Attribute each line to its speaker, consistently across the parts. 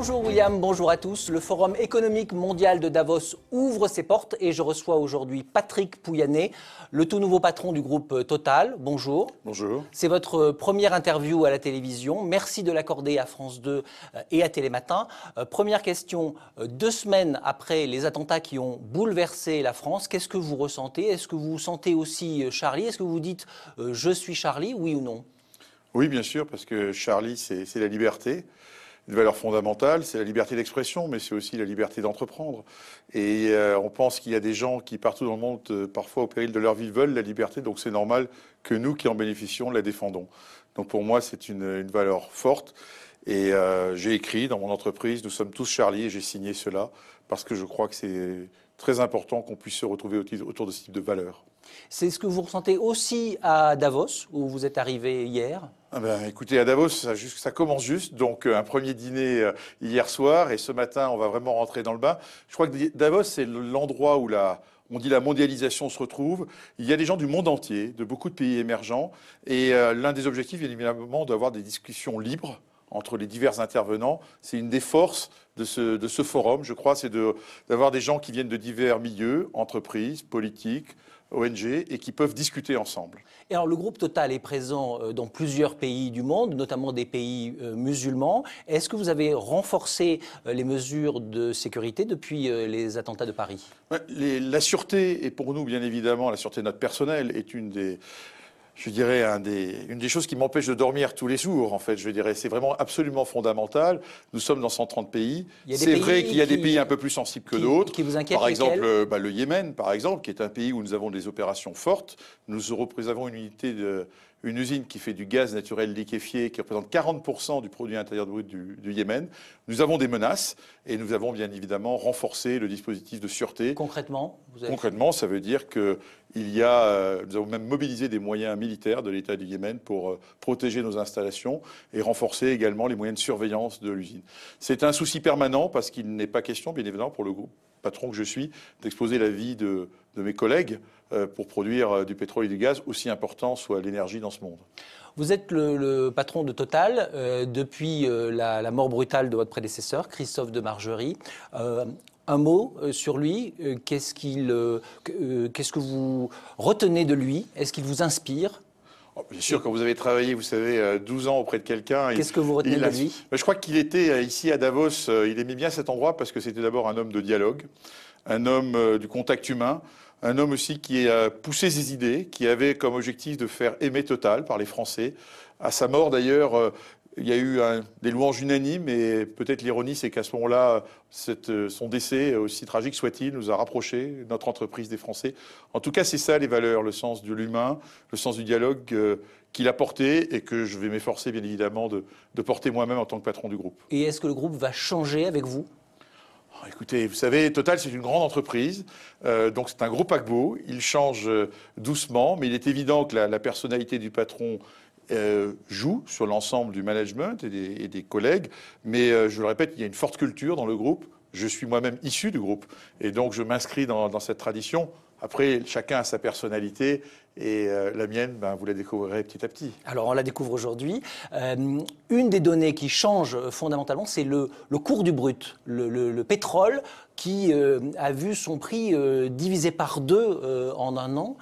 Speaker 1: Bonjour William, bonjour à tous. Le Forum économique mondial de Davos ouvre ses portes et je reçois aujourd'hui Patrick Pouyanné, le tout nouveau patron du groupe Total. Bonjour. Bonjour. C'est votre première interview à la télévision. Merci de l'accorder à France 2 euh, et à Télématin. Euh, première question, euh, deux semaines après les attentats qui ont bouleversé la France, qu'est-ce que vous ressentez Est-ce que vous sentez aussi Charlie Est-ce que vous dites je suis Charlie, oui ou non
Speaker 2: Oui, bien sûr, parce que Charlie, c'est la liberté une valeur fondamentale, c'est la liberté d'expression, mais c'est aussi la liberté d'entreprendre. Et euh, on pense qu'il y a des gens qui, partout dans le monde, euh, parfois au péril de leur vie, veulent la liberté, donc c'est normal que nous qui en bénéficions la défendons. Donc pour moi, c'est une, valeur forte. Et euh, j'ai écrit dans mon entreprise, nous sommes tous Charlie, et j'ai signé cela, parce que je crois que c'est très important qu'on puisse se retrouver autour de ce type de valeurs.
Speaker 1: C'est ce que vous ressentez aussi à Davos, où vous êtes
Speaker 2: arrivé hier ah ben, écoutez, à Davos, ça, commence juste. Donc, euh, un premier dîner euh, hier soir et ce matin, on va vraiment rentrer dans le bain. Je crois que Davos, c'est l'endroit où la, on dit la mondialisation se retrouve. Il y a des gens du monde entier, de beaucoup de pays émergents. Et euh, l'un des objectifs, bien évidemment, d'avoir des discussions libres entre les divers intervenants. C'est une des forces de ce, forum, je crois, c'est d'avoir des gens qui viennent de divers milieux, entreprises, politiques, ONG et qui peuvent discuter ensemble.
Speaker 1: Et alors le groupe Total est présent euh, dans plusieurs pays du monde, notamment des pays euh, musulmans. Est-ce que vous avez renforcé euh, les mesures de sécurité depuis les attentats de Paris
Speaker 2: La sûreté, et pour nous bien évidemment la sûreté de notre personnel, est une des je dirais, une des choses qui m'empêche de dormir tous les jours, en fait, je dirais. C'est vraiment absolument fondamental. Nous sommes dans 130 pays. C'est vrai qu'il y a des pays un peu plus sensibles que d'autres. Par exemple, euh, bah, le Yémen, par exemple, qui est un pays où nous avons des opérations fortes. Nous, nous avons une unité de une usine qui fait du gaz naturel liquéfié, qui représente 40% du produit intérieur brut du, Yémen. Nous avons des menaces et nous avons bien évidemment renforcé le dispositif de sûreté. Concrètement, vous Concrètement, ça veut dire que il y a, euh, nous avons même mobilisé des moyens militaires de l'État du Yémen pour euh, protéger nos installations et renforcer également les moyens de surveillance de l'usine. C'est un souci permanent parce qu'il n'est pas question, bien évidemment, pour le groupe patron que je suis, d'exposer la vie de de mes collègues euh, pour produire euh, du pétrole et du gaz, aussi important soit l'énergie dans ce monde.
Speaker 1: Vous êtes le, patron de Total euh, depuis la, mort brutale de votre prédécesseur, Christophe de Margerie. un mot sur lui, qu'est-ce, qu'il, qu'est-ce que vous retenez de lui Est-ce qu'il vous inspire
Speaker 2: oh, Bien sûr, quand vous avez travaillé, vous savez, 12 ans auprès de quelqu'un. Qu'est-ce que vous retenez de lui bah, Je crois qu'il était ici à Davos, il aimait bien cet endroit parce que c'était d'abord un homme de dialogue un homme euh, du contact humain, un homme aussi qui a poussé ses idées, qui avait comme objectif de faire aimer Total par les Français. À sa mort d'ailleurs, euh, il y a eu des louanges unanimes et peut-être l'ironie, c'est qu'à ce moment-là, euh, son décès, aussi tragique soit-il, nous a rapprochés, notre entreprise des Français. En tout cas, c'est ça les valeurs, le sens de l'humain, le sens du dialogue qu'il a porté et que je vais m'efforcer bien évidemment de porter moi-même en tant que patron du groupe. Et est-ce que le groupe va changer avec vous Écoutez, vous savez, Total, c'est une grande entreprise, euh, donc c'est un gros paquebot, il change euh, doucement, mais il est évident que la, personnalité du patron euh, joue sur l'ensemble du management et des, collègues, mais je le répète, il y a une forte culture dans le groupe, je suis moi-même issu du groupe, et donc je m'inscris dans cette tradition après, chacun a sa personnalité et euh, la mienne, ben, vous la découvrirez petit à petit. Alors, on la découvre aujourd'hui. Euh, une des données qui change fondamentalement, c'est le,
Speaker 1: cours du brut, le, pétrole qui euh, a vu son prix divisé par deux en un an.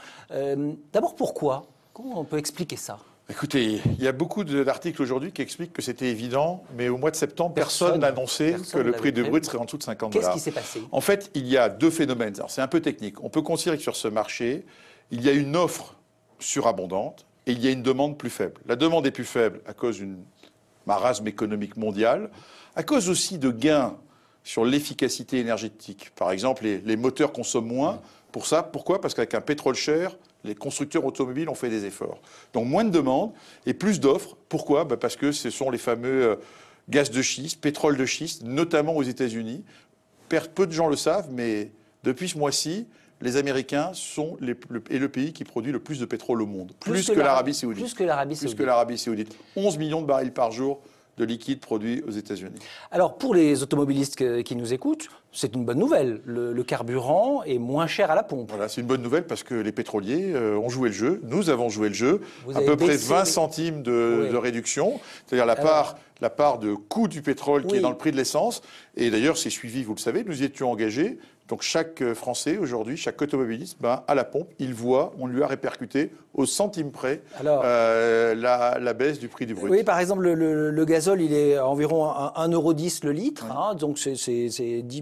Speaker 1: D'abord, pourquoi Comment on peut expliquer ça
Speaker 2: Écoutez, il y a beaucoup d'articles aujourd'hui qui expliquent que c'était évident, mais au mois de septembre, personne annoncé que le prix du brut serait en dessous de 50 dollars. Qu'est-ce qui s'est passé En fait, il y a deux phénomènes. Alors, c'est un peu technique. On peut considérer que sur ce marché, il y a une offre surabondante et il y a une demande plus faible. La demande est plus faible à cause d'une marasme économique mondial, à cause aussi de gains sur l'efficacité énergétique. Par exemple, les, les moteurs consomment moins. Pour ça, pourquoi Parce qu'avec un pétrole cher, les constructeurs automobiles ont fait des efforts. Donc moins de demandes et plus d'offres. Pourquoi bah, Parce que ce sont les fameux euh, gaz de schiste, pétrole de schiste, notamment aux États-Unis. Peu de gens le savent, mais depuis ce mois-ci, les Américains sont les, le, pays qui produit le plus de pétrole au monde, plus, que, l'Arabie saoudite. Plus que l'Arabie saoudite. 11 millions de barils par jour de liquide produit aux États-Unis.
Speaker 1: Alors pour les automobilistes qui nous écoutent, c'est une bonne nouvelle. Le, carburant est moins cher à la pompe.
Speaker 2: Voilà, c'est une bonne nouvelle parce que les pétroliers euh, ont joué le jeu. Nous avons joué le jeu. à peu près 20 centimes de, réduction, c'est-à-dire la part la part de coût du pétrole qui est dans le prix de l'essence. Et d'ailleurs, c'est suivi, vous le savez, nous y étions engagés donc chaque euh, Français aujourd'hui, chaque automobiliste, ben, à la pompe, il voit, on lui a répercuté au centime près euh, la, baisse du prix du brut. Oui,
Speaker 1: par exemple, le, gazole, il est à environ 1,10€ le litre, hein, donc c'est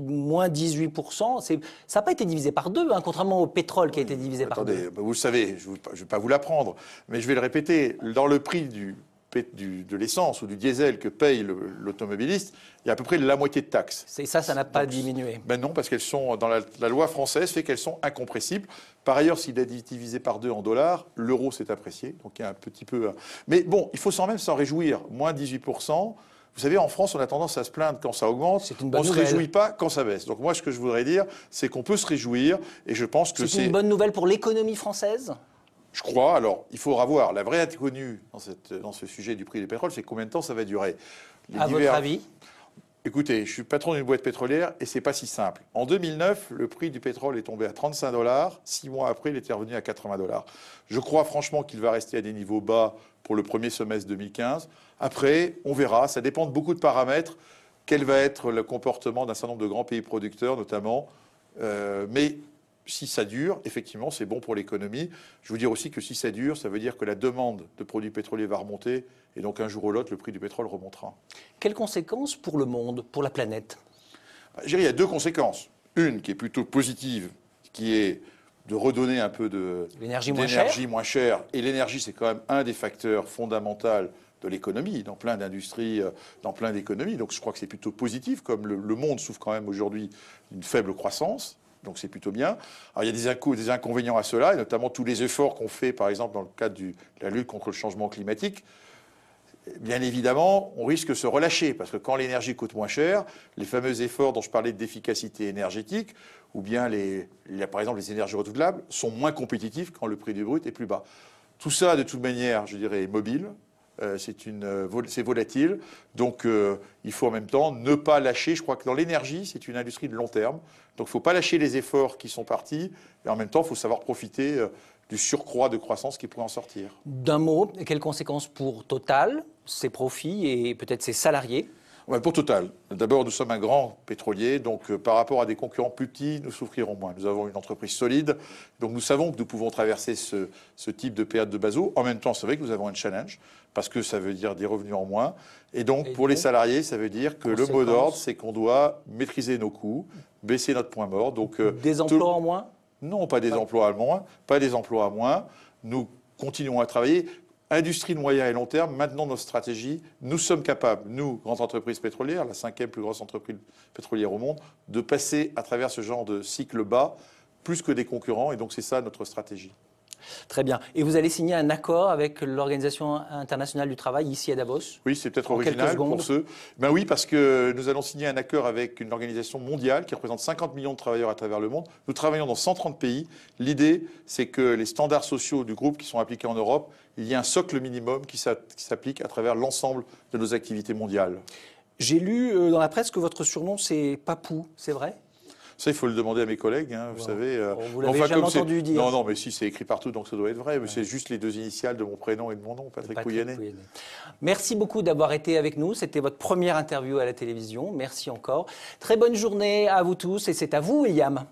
Speaker 1: moins 18%. Ça n'a pas été divisé par deux, hein, contrairement au pétrole qui a été divisé par deux. Attendez,
Speaker 2: vous le savez, je ne vais pas vous l'apprendre, mais je vais le répéter, dans le prix du de l'essence ou du diesel que paye l'automobiliste, il y a à peu près la moitié de taxes.
Speaker 1: Et ça, ça n'a pas diminué
Speaker 2: Ben non, parce qu'elles sont, dans la, loi française, fait qu'elles sont incompressibles. Par ailleurs, s'il est divisé par deux en dollars, l'euro s'est apprécié. Donc il y a un petit peu. Euh, mais bon, il faut sans même s'en réjouir. Moins 18%. Vous savez, en France, on a tendance à se plaindre quand ça augmente. on ne se réjouit pas quand ça baisse. Donc moi, ce que je voudrais dire, c'est qu'on peut se réjouir, et je pense que c'est une bonne
Speaker 1: nouvelle pour l'économie française.
Speaker 2: Je crois, alors il faudra voir, la vraie inconnue dans, cette, dans ce sujet du prix du pétrole, c'est combien de temps ça va durer. à votre avis Écoutez, je suis patron d'une boîte pétrolière et c'est pas si simple. En 2009, le prix du pétrole est tombé à 35 dollars. Six mois après, il était revenu à 80 dollars. Je crois franchement qu'il va rester à des niveaux bas pour le premier semestre 2015. Après, on verra. Ça dépend de beaucoup de paramètres. Quel va être le comportement d'un certain nombre de grands pays producteurs, notamment. Euh, mais si ça dure, effectivement, c'est bon pour l'économie. Je veux dire aussi que si ça dure, ça veut dire que la demande de produits pétroliers va remonter, et donc un jour ou l'autre, le prix du pétrole remontera. Quelles conséquences pour le monde, pour la planète bah, J'ai il y a deux conséquences. Une qui est plutôt positive, qui est de redonner un peu d'énergie moins, chère. moins chère. Et l'énergie, c'est quand même un des facteurs fondamentaux de l'économie, dans plein d'industries, euh, dans plein d'économies. Donc je crois que c'est plutôt positif, comme le monde souffre quand même aujourd'hui d'une faible croissance. Donc c'est plutôt bien. Alors il y a des, inconvénients à cela, et notamment tous les efforts qu'on fait, par exemple, dans le cadre de la lutte contre le changement climatique. Bien évidemment, on risque de se relâcher, parce que quand l'énergie coûte moins cher, les fameux efforts dont je parlais d'efficacité énergétique, ou bien par exemple les énergies renouvelables, sont moins compétitifs quand le prix du brut est plus bas. Tout ça, de toute manière, je dirais, est mobile. Euh, euh, c'est volatile. Donc euh, il faut en même temps ne pas lâcher. Je crois que dans l'énergie, c'est une industrie de long terme. Donc il ne faut pas lâcher les efforts qui sont partis. Et en même temps, il faut savoir profiter du surcroît de croissance qui pourrait en sortir.
Speaker 1: D'un mot, quelles conséquences
Speaker 2: pour Total, ses profits et peut-être ses salariés pour Total, d'abord, nous sommes un grand pétrolier, donc euh, par rapport à des concurrents plus petits, nous souffrirons moins. Nous avons une entreprise solide, donc nous savons que nous pouvons traverser ce, type de période de basse. En même temps, c'est vrai que nous avons un challenge, parce que ça veut dire des revenus en moins. Et donc, pour les salariés, ça veut dire que le mot d'ordre, c'est qu'on doit maîtriser nos coûts, baisser notre point mort. Donc, euh, des emplois en moins Non, pas des emplois à moins, pas des emplois à moins. Nous continuons à travailler. Industrie de moyen et long terme, maintenant notre stratégie, nous sommes capables, nous, grande entreprise pétrolière, la cinquième plus grosse entreprise pétrolière au monde, de passer à travers ce genre de cycle bas plus que des concurrents, et donc c'est ça notre stratégie.
Speaker 1: Très bien. Et vous allez signer un accord avec l'Organisation internationale du travail ici à Davos
Speaker 2: Oui, c'est peut-être original pour ceux. Ben oui, parce que nous allons signer un accord avec une organisation mondiale qui représente 50 millions de travailleurs à travers le monde. Nous travaillons dans 130 pays. L'idée, c'est que les standards sociaux du groupe qui sont appliqués en Europe, il y a un socle minimum qui s'applique à travers l'ensemble de nos activités mondiales. J'ai lu euh, dans la presse que votre surnom, c'est Papou, c'est vrai ça, il faut le demander à mes collègues, hein, vous savez. Euh, vous l'avait jamais entendu dire. Non, non, mais si, c'est écrit partout, donc ça doit être vrai. Mais c'est juste les deux initiales de mon prénom et de mon nom, Patrick, Patrick
Speaker 1: Merci beaucoup d'avoir été avec nous. C'était votre première interview à la télévision. Merci encore. Très bonne journée à vous tous et c'est à vous, William.